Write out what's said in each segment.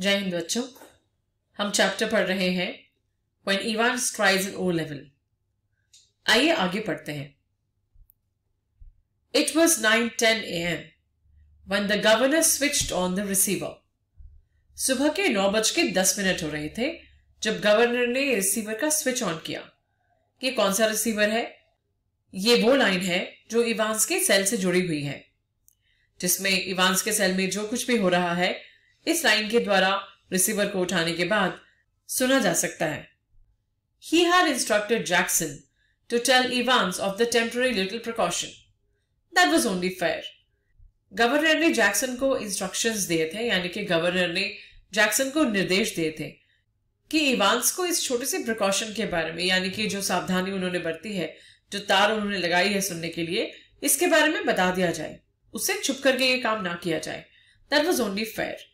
जय हिंद बच्चों हम चैप्टर पढ़ रहे हैं when Evans tries in O level आइए आगे पढ़ते हैं it was nine ten A M when the governor switch on the receiver सुबह के नौ बज के दस मिनट हो रहे थे जब गवर्नर ने रिसीवर का स्विच ऑन किया ये कौन सा रिसीवर है ये वो लाइन है जो इवान्स के सेल से जुड़ी हुई है जिसमें इवान्स के सेल में जो कुछ भी हो रहा है इस लाइन के द्वारा रिसीवर को उठाने के बाद सुना जा सकता है he had instructed Jackson to tell Evans of the temporary little precaution that was only fair governor ने जैक्सन को इंस्ट्रक्शंस दिए थे यानी कि गवर्नर ने जैक्सन को निर्देश दिए थे कि इवांस को इस छोटे से प्रिकॉशन के बारे में यानी कि जो सावधानी उन्होंने बरती है जो तार उन्होंने लगाई है सुनने के लिए इसके बारे में बता दिया जाए उसे छुप करके ये काम ना किया जाए that was only fair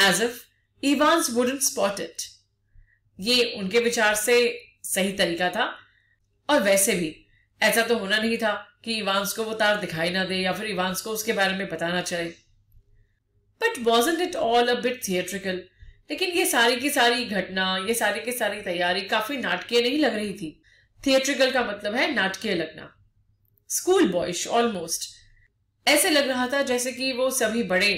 as if Evans wouldn't spot it ये उनके विचार से सही तरीका था और वैसे भी ऐसा तो होना नहीं था कि इवान्स को वो तार दिखाई ना दे या फिर इवान्स को उसके बारे में पता ना चले but wasn't it all a bit theatrical लेकिन ये सारी की सारी घटना ये सारी की सारी तैयारी काफी नाटकीय नहीं लग रही थी थिएट्रिकल का मतलब है नाटकीय लगना स्कूल बॉयश ऑलमोस्ट ऐसे लग रहा था जैसे कि वो सभी बड़े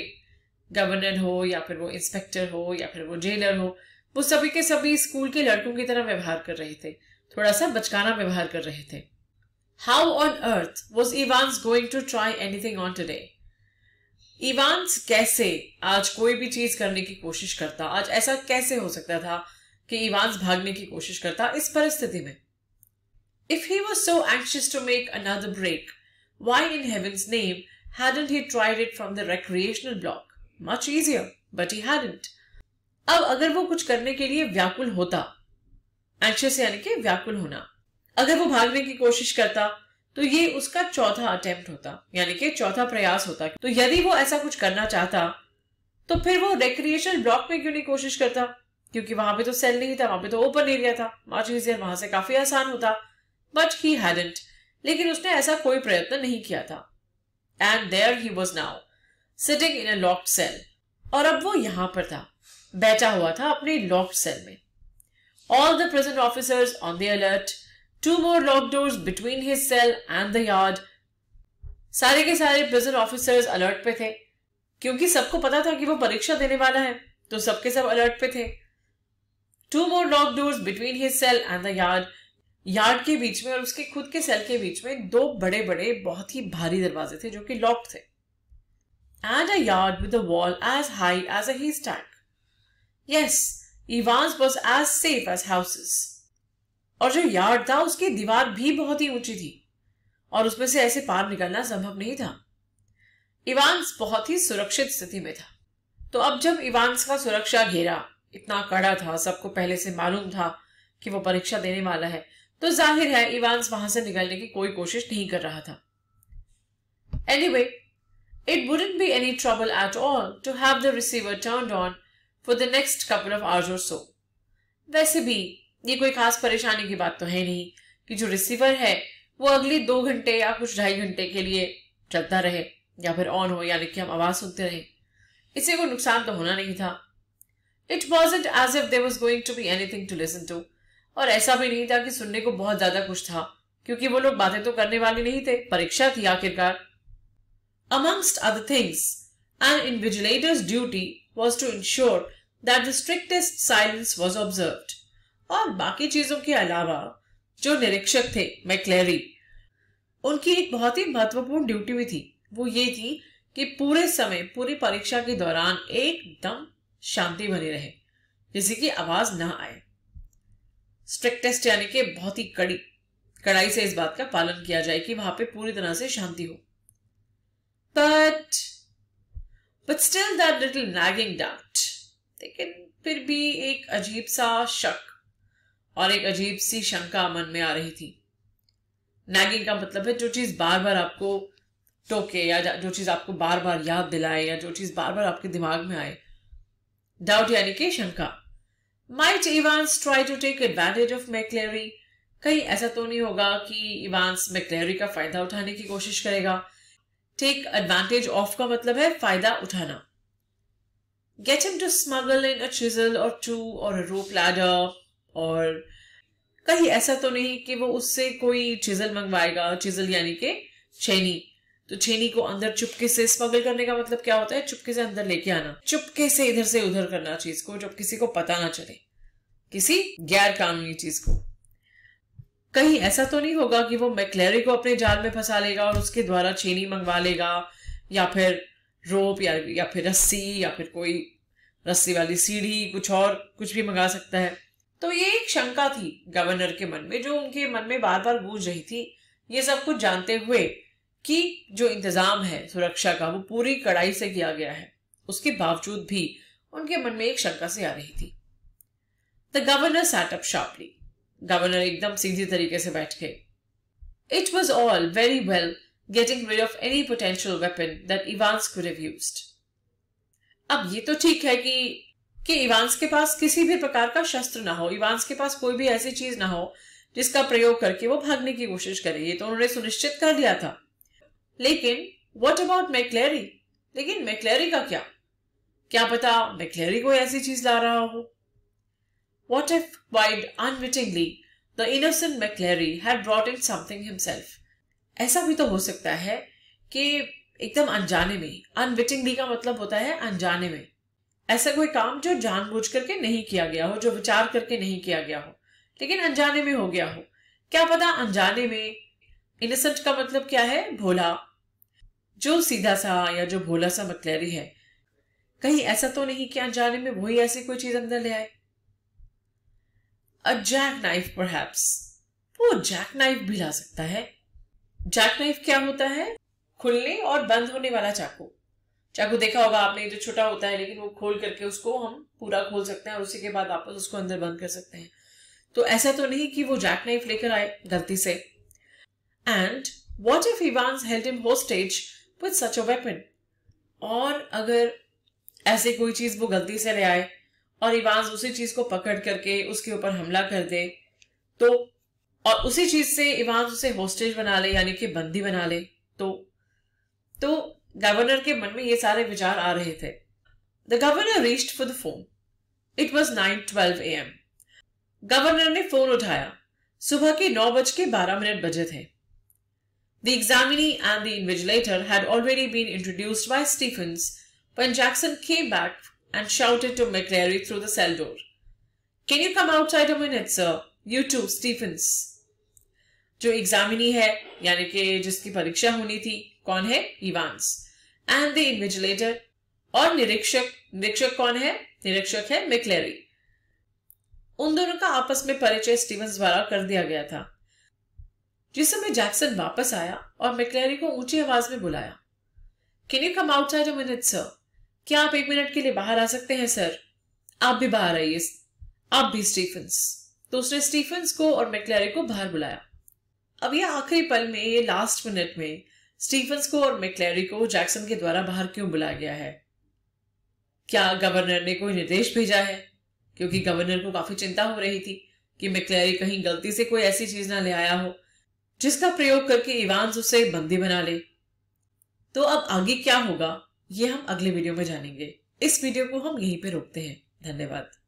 गवर्नर हो या फिर वो इंस्पेक्टर हो या फिर वो जेलर हो वो सभी के सभी स्कूल के लड़कों की तरह व्यवहार कर रहे थे थोड़ा सा बचकाना व्यवहार कर रहे थे how on earth was Evans going to try anything on today Evans कैसे आज कोई भी चीज करने की कोशिश करता आज ऐसा कैसे हो सकता था कि इवान्स भागने की कोशिश करता इस परिस्थिति में if he was so anxious to make another break why in heaven's name है he tried it from the recreational block much easier but he hadn't अब अगर वो कुछ करने के लिए व्याकुल होता एंशियस यानी कि व्याकुल होना अगर वो भागने की कोशिश करता तो ये उसका चौथा अटेम्प्ट होता यानी कि चौथा प्रयास होता तो यदि वो ऐसा कुछ करना चाहता तो फिर वो रिक्रिएशन ब्लॉक में क्यों नहीं कोशिश करता क्योंकि वहां पे तो सेल नहीं था वहां पे तो ओपन एरिया था मच इजियर वहां से काफी आसान होता बट ही हैडेंट लेकिन उसने ऐसा कोई प्रयत्न नहीं किया था and there he was now sitting in a locked cell और अब वो यहां पर था बैठा हुआ था अपने लॉक्ड सेल में all the present officers on the alert two more lock doors between his cell and the yard सारे के सारे प्रेजेंट ऑफिसर्स अलर्ट पे थे क्योंकि सबको पता था कि वो परीक्षा देने वाला है तो सबके सब अलर्ट पे थे two more lock doors between his cell and the yard yard के बीच में और उसके खुद के सेल के बीच में दो बड़े बड़े बहुत ही भारी दरवाजे थे जो कि लॉक्ड थे and a yard with a wall as high as a haystack. Yes, Ivan's was as safe as houses. और जो यार्ड था उसकी दीवार भी बहुत ही ऊंची थी और उसमें से ऐसे पार निकलना संभव नहीं था इवांस बहुत ही सुरक्षित स्थिति में था तो अब जब इवांस का सुरक्षा घेरा इतना कड़ा था सबको पहले से मालूम था कि वो परीक्षा देने वाला है तो जाहिर है इवांस वहां से निकलने की कोई कोशिश नहीं कर रहा था any anyway, It wouldn't be any trouble at all to have the receiver turned on for the next couple of hours or so. वैसे भी ये कोई खास परेशानी की बात तो है नहीं कि जो रिसीवर है वो अगले दो घंटे या कुछ ढाई घंटे के लिए चलता रहे या फिर ऑन हो यानी कि हम आवाज सुनते रहे इसे कोई नुकसान तो होना नहीं था it was it as if there was going to be anything to listen to और ऐसा भी नहीं था कि सुनने को बहुत ज्यादा कुछ था क्योंकि वो लोग बातें तो करने वाले नहीं थे परीक्षा थी आखिरकार amongst other things. An invigilator's duty was to ensure that the strictest silence was observed. और बाकी चीजों के अलावा जो निरीक्षक थे मैक्लेरी उनकी एक बहुत ही महत्वपूर्ण ड्यूटी भी थी वो ये थी कि पूरे समय पूरी परीक्षा के दौरान एकदम शांति बनी रहे जिससे कि आवाज ना आए स्ट्रिक्टेस्ट यानी कि बहुत ही कड़ी कड़ाई से इस बात का पालन किया जाए कि वहां पे पूरी तरह से शांति हो but but still that little nagging doubt लेकिन फिर भी एक अजीब सा शक और एक अजीब सी शंका मन में आ रही थी नैगिंग का मतलब है जो चीज़ बार बार आपको टोके या जो चीज़ आपको बार बार याद दिलाए या जो चीज़ बार बार आपके दिमाग में आए डाउट यानी कि शंका might Evans try to take advantage of McLeery कहीं ऐसा तो नहीं होगा कि इवान्स मैक्लेरी का फायदा उठाने की कोशिश करेगा टेक एडवांटेज ऑफ का मतलब है फायदा उठाना get him to smuggle in a chisel or two or a rope ladder और कहीं ऐसा तो नहीं कि वो उससे कोई चिजल मंगवाएगा चिजल यानी के छेनी तो छेनी को अंदर चुपके से स्मगल करने का मतलब क्या होता है चुपके से अंदर लेके आना चुपके से इधर से उधर करना चीज को जब किसी को पता ना चले किसी गैर कानूनी चीज को कहीं ऐसा तो नहीं होगा कि वो मैकलेरी को अपने जाल में फंसा लेगा और उसके द्वारा चीनी मंगवा लेगा या फिर रोप या या फिर रस्सी या फिर कोई रस्सी वाली सीढ़ी कुछ और कुछ भी मंगा सकता है तो ये एक शंका थी गवर्नर के मन में जो उनके मन में बार बार गूंज रही थी ये सब कुछ जानते हुए कि जो इंतजाम है सुरक्षा का वो पूरी कड़ाई से किया गया है उसके बावजूद भी उनके मन में एक शंका से आ रही थी the governor sat up sharply governor एकदम सीधी तरीके से बैठ गए it was all very well getting rid of any potential weapon that Evans could have used अब ये तो ठीक है कि कि इवांस के पास किसी भी प्रकार का शस्त्र ना हो इवांस के पास कोई भी ऐसी चीज ना हो जिसका प्रयोग करके वो भागने की कोशिश करे ये तो उन्होंने सुनिश्चित कर लिया था लेकिन वॉट अबाउट मैक्लेरी लेकिन मैक्लेरी का क्या क्या पता मैक्लेरी कोई ऐसी चीज ला रहा हो What if, quite unwittingly, the innocent McClary had brought in something himself? ऐसा भी तो हो सकता है कि एकदम अनजाने में अनविटिंगली का मतलब होता है अनजाने में ऐसा कोई काम जो जानबूझ करके नहीं किया गया हो जो विचार करके नहीं किया गया हो लेकिन अनजाने में हो गया हो क्या पता अनजाने में इनसेंट का मतलब क्या है भोला जो सीधा सा या जो भोला सा मकलैरी है कहीं ऐसा तो नहीं कि अनजाने में वही ऐसी कोई चीज अंदर ले आए अ जैक नाइफ परहैप्स वो जैक नाइफ भी ला सकता है जैक नाइफ क्या होता है खुलने और बंद होने वाला चाकू चाकू देखा होगा आपने जो छोटा होता है लेकिन वो खोल करके उसको हम पूरा खोल सकते हैं और उसी के बाद वापस उसको अंदर बंद कर सकते हैं तो ऐसा तो नहीं कि वो जैक नाइफ लेकर आए गलती से and what if Evans held him hostage with such a weapon और अगर ऐसे कोई चीज वो गलती से ले आए और इवांस उसी चीज को पकड़ करके उसके ऊपर हमला कर दे तो और उसी चीज से इवांस उसे होस्टेज बना ले यानी कि बंदी बना ले तो तो गवर्नर के मन में ये सारे विचार आ रहे थे the governor reached for the phone it was nine twelve a m governor ने फोन उठाया सुबह के नौ बज के बारह मिनट बजे थे the examinee and the invigilator had already been and shouted to McNary through the cell door. Can you come outside a minute, sir? You too, Stephens. जो एग्जामिनी है यानी कि जिसकी परीक्षा होनी थी कौन है इवांस एंड द इन्विजिलेटर और निरीक्षक निरीक्षक कौन है निरीक्षक है मिकलेरी उन दोनों का आपस में परिचय स्टीवंस द्वारा कर दिया गया था जिस समय जैक्सन वापस आया और मिकलेरी को ऊंची आवाज में बुलाया can you come outside a minute sir क्या आप एक मिनट के लिए बाहर आ सकते हैं सर आप भी बाहर आइए आप भी स्टीफन्स तो उसने स्टीफन्स को और मैकलैरे को बाहर बुलाया अब ये आखिरी पल में ये लास्ट मिनट में स्टीफन्स को और मैकलेरी को जैक्सन के द्वारा बाहर क्यों बुलाया गया है क्या गवर्नर ने कोई निर्देश भेजा है क्योंकि गवर्नर को काफी चिंता हो रही थी कि मैकलेरी कहीं गलती से कोई ऐसी चीज ना ले आया हो जिसका प्रयोग करके इवान्स उसे बंदी बना ले तो अब आगे क्या होगा ये हम अगले वीडियो में जानेंगे इस वीडियो को हम यहीं पे रोकते हैं धन्यवाद